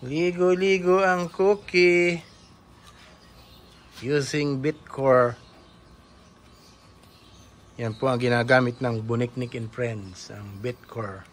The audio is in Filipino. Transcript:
Ligo-ligo ang cookie using Bitcore. Yan po ang ginagamit ng Buniknik and Friends, ang Bitcore.